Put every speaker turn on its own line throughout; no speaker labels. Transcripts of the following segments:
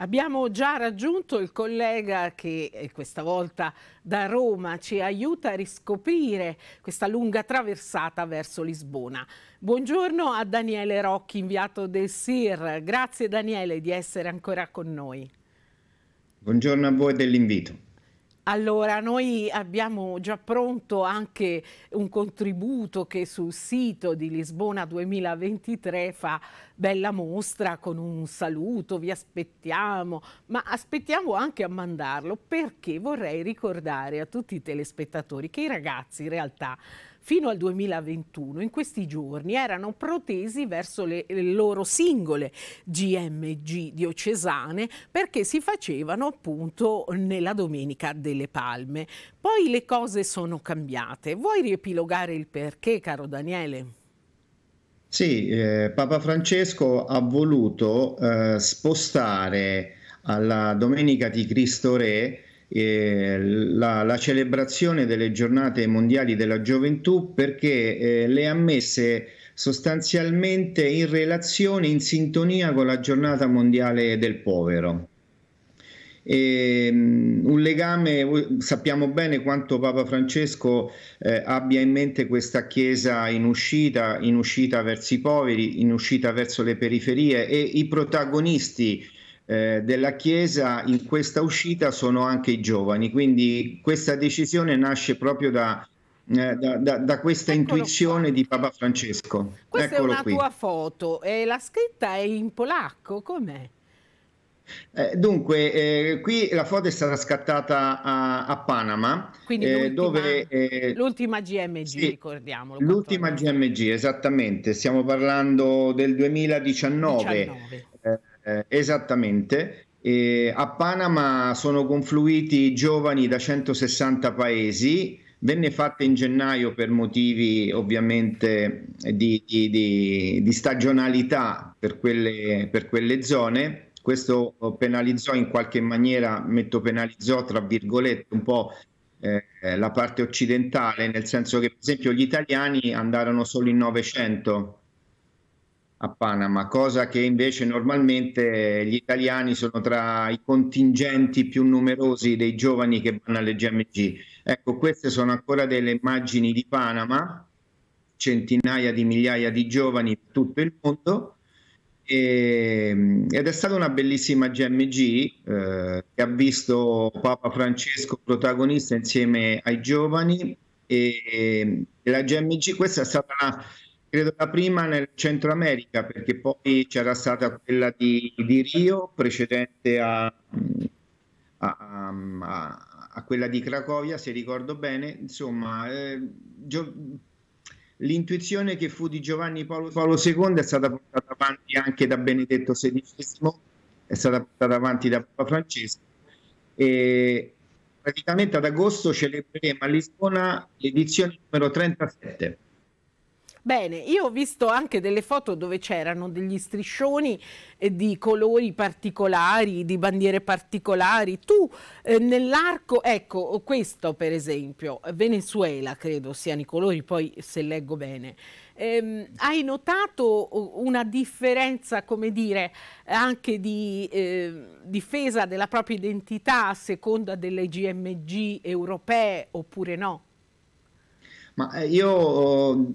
Abbiamo già raggiunto il collega che eh, questa volta da Roma ci aiuta a riscoprire questa lunga traversata verso Lisbona. Buongiorno a Daniele Rocchi, inviato del SIR. Grazie Daniele di essere ancora con noi.
Buongiorno a voi dell'invito.
Allora, noi abbiamo già pronto anche un contributo che sul sito di Lisbona 2023 fa bella mostra con un saluto, vi aspettiamo, ma aspettiamo anche a mandarlo perché vorrei ricordare a tutti i telespettatori che i ragazzi in realtà fino al 2021 in questi giorni erano protesi verso le, le loro singole GMG diocesane perché si facevano appunto nella Domenica delle Palme. Poi le cose sono cambiate. Vuoi riepilogare il perché, caro Daniele?
Sì, eh, Papa Francesco ha voluto eh, spostare alla Domenica di Cristo Re eh, la, la, celebrazione delle giornate mondiali della gioventù perché eh, le ha messe sostanzialmente in relazione, in sintonia con la giornata mondiale del povero. E, ehm, un legame, sappiamo bene quanto Papa Francesco eh, abbia in mente questa Chiesa in uscita, in uscita verso i poveri, in uscita verso le periferie e i protagonisti eh, della Chiesa in questa uscita sono anche i giovani, quindi questa decisione nasce proprio da, eh, da, da, da, questa Eccolo intuizione qua. di Papa Francesco. Questa Eccolo è una qui. tua
foto e la scritta è in polacco, com'è?
Eh, dunque, eh, qui la foto è stata scattata a, a Panama, eh, l'ultima, dove eh,
l'ultima GMG, sì, ricordiamolo.
L'ultima GMG, esattamente, stiamo parlando del 2019. 19 eh, esattamente. E a Panama sono confluiti giovani da 160 paesi, venne fatta in gennaio per motivi ovviamente di, di, di, di stagionalità per quelle, per quelle zone questo penalizzò in qualche maniera, metto penalizzò tra virgolette un po' eh, la parte occidentale, nel senso che per esempio gli italiani andarono solo in 900 a Panama, cosa che invece normalmente gli italiani sono tra i contingenti più numerosi dei giovani che vanno alle GMG. Ecco, queste sono ancora delle immagini di Panama, centinaia di migliaia di giovani da tutto il mondo. Ehm, ed è stata una bellissima GMG eh, che ha visto Papa Francesco protagonista insieme ai giovani. E, ehm, e la GMG, questa è stata una, Credo la prima nel Centro America, perché poi c'era stata quella di, di Rio, precedente a, a, a, a, quella di Cracovia, se ricordo bene. Insomma, eh, gio, l'intuizione che fu di Giovanni Paolo, Paolo II è stata portata avanti anche da Benedetto XVI, è stata portata avanti da Papa Francesco. E praticamente ad agosto celebreremo a Lisbona l'edizione numero 37
Bene, io ho visto anche delle foto dove c'erano degli striscioni eh, di colori particolari, di bandiere particolari. Tu eh, nell'arco, ecco, questo per esempio, Venezuela credo siano i colori, poi se leggo bene. Eh, hai notato eh, una differenza, come dire, anche di eh, difesa della propria identità a seconda delle GMG europee oppure no?
Ma eh, io ho,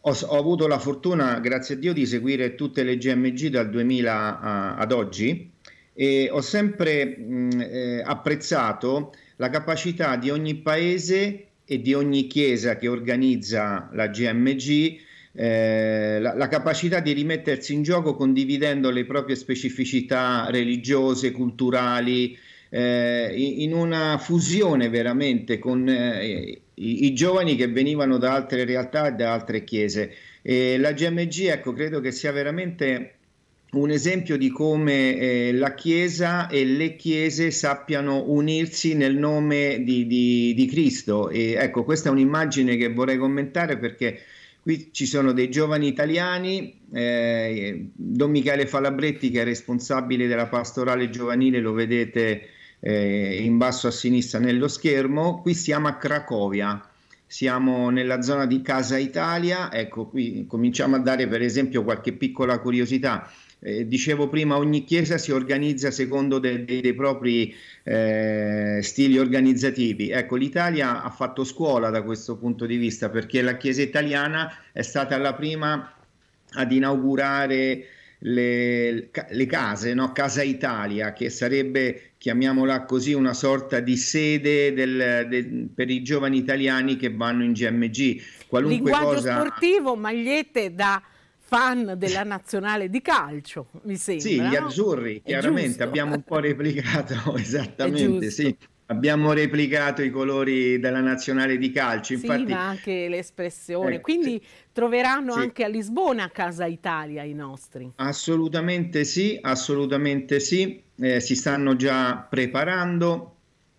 ho, avuto la fortuna, grazie a Dio, di seguire tutte le GMG dal 2000 a, ad oggi e ho sempre mh, eh, apprezzato la capacità di ogni paese e di ogni chiesa che organizza la GMG eh, la, la, capacità di rimettersi in gioco condividendo le proprie specificità religiose, culturali, eh, in una fusione veramente con eh, i, i giovani che venivano da altre realtà e da altre chiese. E la GMG, ecco, credo che sia veramente un esempio di come eh, la Chiesa e le Chiese sappiano unirsi nel nome di, di, di Cristo. E, ecco, questa è un'immagine che vorrei commentare perché qui ci sono dei giovani italiani, eh, Don Michele Falabretti che è responsabile della pastorale giovanile, lo vedete eh, in basso a sinistra nello schermo. Qui siamo a Cracovia, siamo nella zona di Casa Italia, ecco qui cominciamo a dare per esempio qualche piccola curiosità. Eh, dicevo prima, ogni chiesa si organizza secondo dei, dei, dei propri eh, stili organizzativi. Ecco, l'Italia ha fatto scuola da questo punto di vista perché la Chiesa italiana è stata la prima ad inaugurare le, le case, no? Casa Italia, che sarebbe, chiamiamola così, una sorta di sede del, del, per i giovani italiani che vanno in GMG. Qualunque Linguaggio cosa...
sportivo, magliette da fan della nazionale di calcio, mi sembra. Sì, gli azzurri,
chiaramente, abbiamo un po' replicato, esattamente, sì. Abbiamo replicato i colori della nazionale di calcio, infatti. Sì, ma
anche l'espressione. Eh, Quindi sì, troveranno sì. anche a Lisbona Casa Italia i nostri.
Assolutamente sì, assolutamente sì. Eh, si stanno già preparando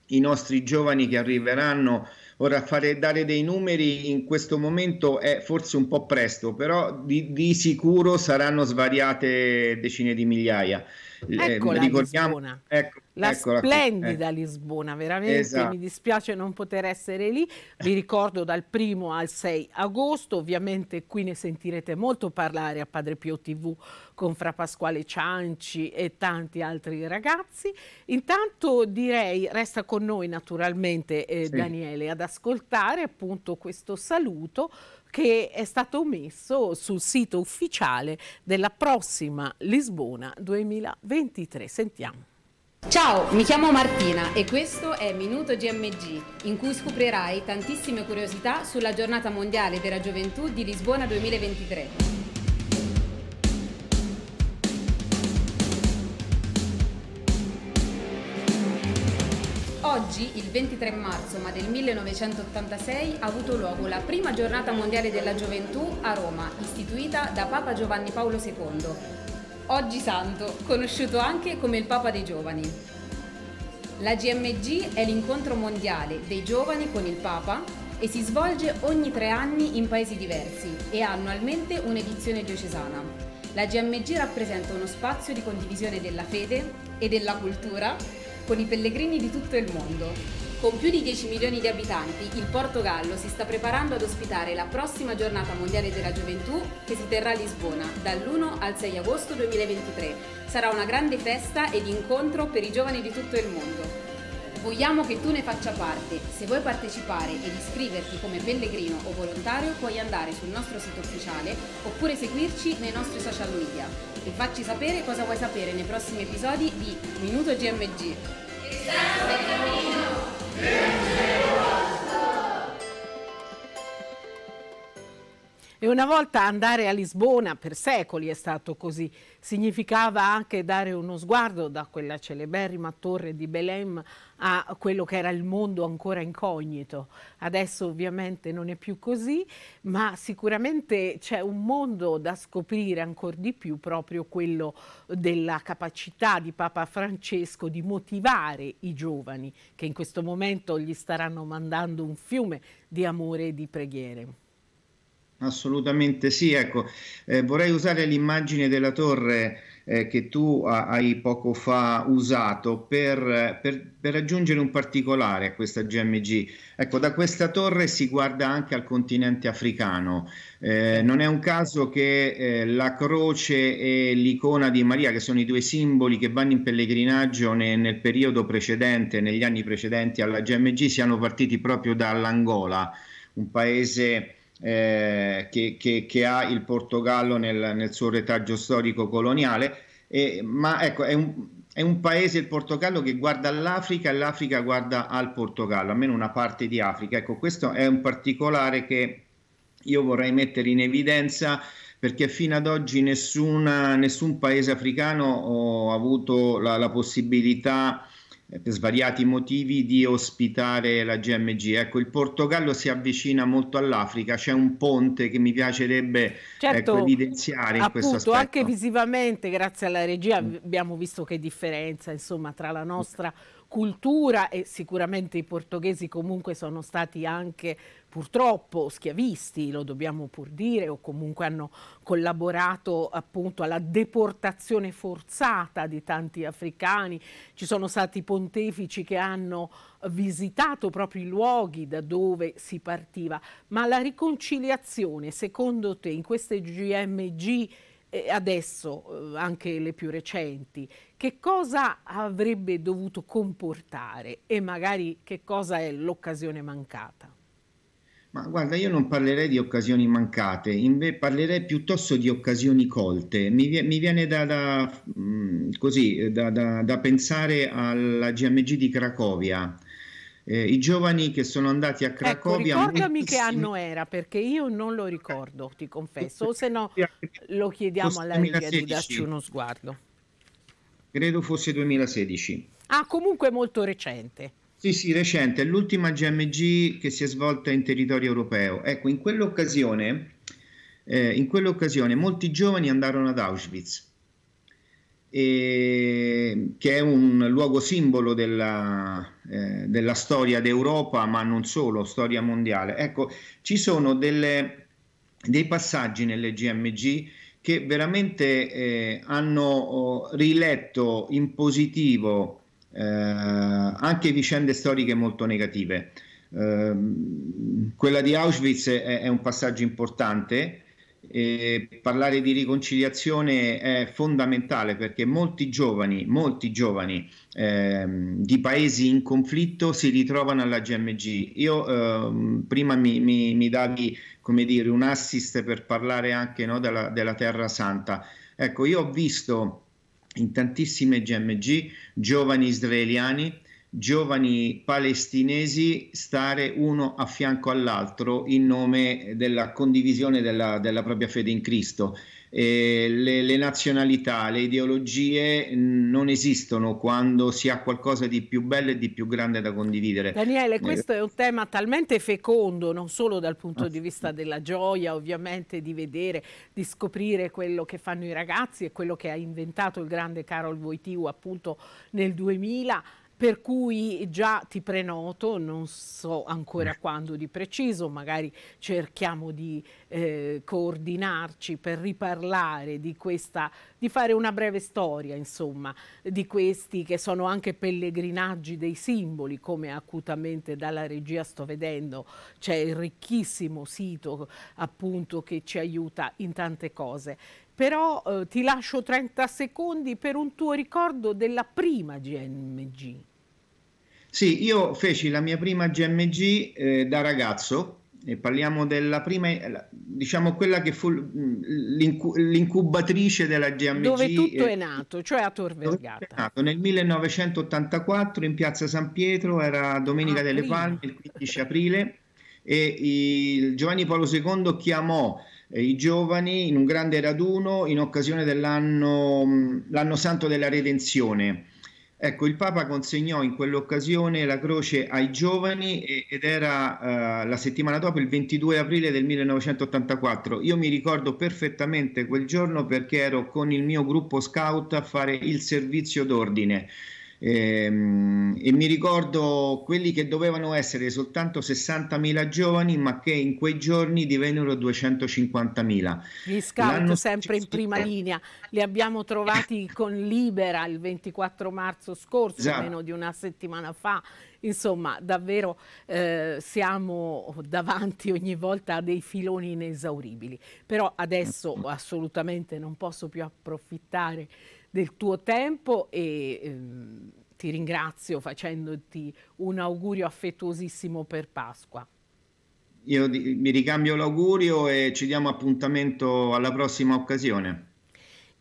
i nostri giovani che arriveranno. Ora, fare, dare dei numeri in questo momento è forse un po' presto, però di, di sicuro saranno svariate decine di migliaia. Eccola eh, ecco ricordiamo, Lisbona. Ecco, la eccola splendida eh.
Lisbona, veramente esatto. mi dispiace non poter essere lì. Vi ricordo dal primo al 6 agosto, ovviamente qui ne sentirete molto parlare a Padre Pio TV con Fra Pasquale Cianci e tanti altri ragazzi. Intanto direi resta con noi naturalmente eh, sì. Daniele ad ascoltare appunto questo saluto che è stato messo sul sito ufficiale della prossima Lisbona 2023.
Sentiamo. Ciao, mi chiamo Martina e questo è Minuto GMG, in cui scoprirai tantissime curiosità sulla giornata mondiale della gioventù di Lisbona 2023. Parigi, il 23 marzo ma del 1986, ha avuto luogo la prima giornata mondiale della gioventù a Roma, istituita da Papa Giovanni Paolo II, oggi santo, conosciuto anche come il Papa dei Giovani. La GMG è l'incontro mondiale dei giovani con il Papa e si svolge ogni tre anni in paesi diversi e ha annualmente un'edizione diocesana. La GMG rappresenta uno spazio di condivisione della fede e della cultura con i pellegrini di tutto il mondo. Con più di 10 milioni di abitanti, il Portogallo si sta preparando ad ospitare la prossima giornata mondiale della gioventù che si terrà a Lisbona dall'1 al 6 agosto 2023. Sarà una grande festa ed incontro per i giovani di tutto il mondo. Vogliamo che tu ne faccia parte. Se vuoi partecipare ed iscriverti come pellegrino o volontario puoi andare sul nostro sito ufficiale oppure seguirci nei nostri social media e facci sapere cosa vuoi sapere nei prossimi episodi di Minuto GMG. Il cammino!
E una volta andare a Lisbona, per secoli è stato così, significava anche dare uno sguardo da quella celeberrima torre di Belém a quello che era il mondo ancora incognito. Adesso ovviamente non è più così, ma sicuramente c'è un mondo da scoprire ancora di più, proprio quello della capacità di Papa Francesco di motivare i giovani che in questo momento gli staranno mandando un fiume di amore e di preghiere.
Assolutamente sì, ecco, eh, vorrei usare l'immagine della torre eh, che tu hai poco fa usato per, per, per, aggiungere un particolare a questa GMG. Ecco, da questa torre si guarda anche al continente africano. Eh, non è un caso che eh, la croce e l'icona di Maria, che sono i due simboli che vanno in pellegrinaggio ne, nel periodo precedente, negli anni precedenti alla GMG, siano partiti proprio dall'Angola, un paese eh, che, che, che, ha il Portogallo nel, nel suo retaggio storico coloniale, eh, ma ecco, è un, è un, paese, il Portogallo, che guarda all'Africa e l'Africa guarda al Portogallo, almeno una parte di Africa. Ecco, questo è un particolare che io vorrei mettere in evidenza perché fino ad oggi nessuna, nessun paese africano ha avuto la, la possibilità per svariati motivi di ospitare la GMG. Ecco, il Portogallo si avvicina molto all'Africa, c'è un ponte che mi piacerebbe ecco, certo, ecco, evidenziare appunto, in questo aspetto. Anche
visivamente, grazie alla regia, mm. abbiamo visto che differenza insomma, tra la nostra cultura e sicuramente i portoghesi comunque sono stati anche purtroppo schiavisti, lo dobbiamo pur dire, o comunque hanno collaborato appunto alla deportazione forzata di tanti africani. Ci sono stati pontefici che hanno visitato proprio i luoghi da dove si partiva. Ma la riconciliazione, secondo te, in queste GMG adesso eh, anche le più recenti, che cosa avrebbe dovuto comportare e magari che cosa è l'occasione mancata?
Ma guarda, io non parlerei di occasioni mancate, invece parlerei piuttosto di occasioni colte. Mi, vi- mi viene da, da, mh, mm, così, da, da, pensare alla GMG di Cracovia. Eh, I giovani che sono andati a ecco, Cracovia. Ecco, ricordami moltissimi...
che anno era, perché io non lo ricordo, ti confesso, o se no lo chiediamo alla regia di darci uno
sguardo. Credo fosse 2016.
Ah, comunque molto recente.
Sì, sì, recente, è l'ultima GMG che si è svolta in territorio europeo. Ecco, in quell'occasione, eh, in quell'occasione molti giovani andarono ad Auschwitz, e, che è un luogo simbolo della, eh, della storia d'Europa, ma non solo, storia mondiale. Ecco, ci sono delle, dei passaggi nelle GMG che veramente eh, hanno oh, riletto in positivo eh, anche vicende storiche molto negative. Ehm, quella di Auschwitz è, è un passaggio importante. parlare di riconciliazione è fondamentale perché molti giovani, molti giovani ehm, di paesi in conflitto si ritrovano alla GMG. Io ehm, prima mi, mi, mi, davi come dire, un assist per parlare anche no, della, della Terra Santa. Ecco, io ho visto in tantissime GMG giovani israeliani, giovani palestinesi stare uno a fianco all'altro in nome della condivisione della, della propria fede in Cristo eh, le, le, nazionalità, le ideologie mm, non esistono quando si ha qualcosa di più bello e di più grande da condividere. Daniele, eh, questo
è un tema talmente fecondo, non solo dal punto ah, di vista della gioia, ovviamente, di vedere, di scoprire quello che fanno i ragazzi e quello che ha inventato il grande Carol Voitiu appunto nel 2000 per cui già ti prenoto, non so ancora mm. quando di preciso, magari cerchiamo di eh, coordinarci per riparlare di questa, di fare una breve storia, insomma, di questi che sono anche pellegrinaggi dei simboli, come acutamente dalla regia sto vedendo, c'è il ricchissimo sito appunto che ci aiuta in tante cose però eh, ti lascio 30 secondi per un tuo ricordo della prima GMG.
Sì, io feci la mia prima GMG eh, da ragazzo, e parliamo della prima, diciamo quella che fu l'incu- l'incubatrice della GMG. Dove tutto eh, è
nato, cioè a Tor Vergata. È
nato nel 1984 in piazza San Pietro, era Domenica ah, delle prima. Palme, il 15 aprile, e il Giovanni Paolo II chiamò i giovani in un grande raduno in occasione dell'anno l'anno santo della redenzione. Ecco, il Papa consegnò in quell'occasione la croce ai giovani ed era eh, la settimana dopo, il 22 aprile del 1984. Io mi ricordo perfettamente quel giorno perché ero con il mio gruppo scout a fare il servizio d'ordine. Ehm, e, mi ricordo quelli che dovevano essere soltanto 60.000 giovani, ma che in quei giorni divennero 250.000.
Gli scout L'anno sempre in prima linea, li abbiamo trovati con Libera il 24 marzo scorso, esatto. meno di una settimana fa Insomma, davvero eh, siamo davanti ogni volta a dei filoni inesauribili. Però adesso mm. assolutamente non posso più approfittare del tuo tempo e ehm, ti ringrazio facendoti un augurio affettuosissimo per Pasqua.
Io mi ricambio l'augurio e ci diamo appuntamento alla prossima occasione.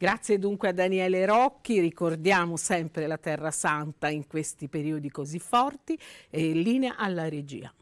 Grazie dunque a Daniele Rocchi, ricordiamo sempre la Terra Santa in questi periodi così forti e linea alla regia.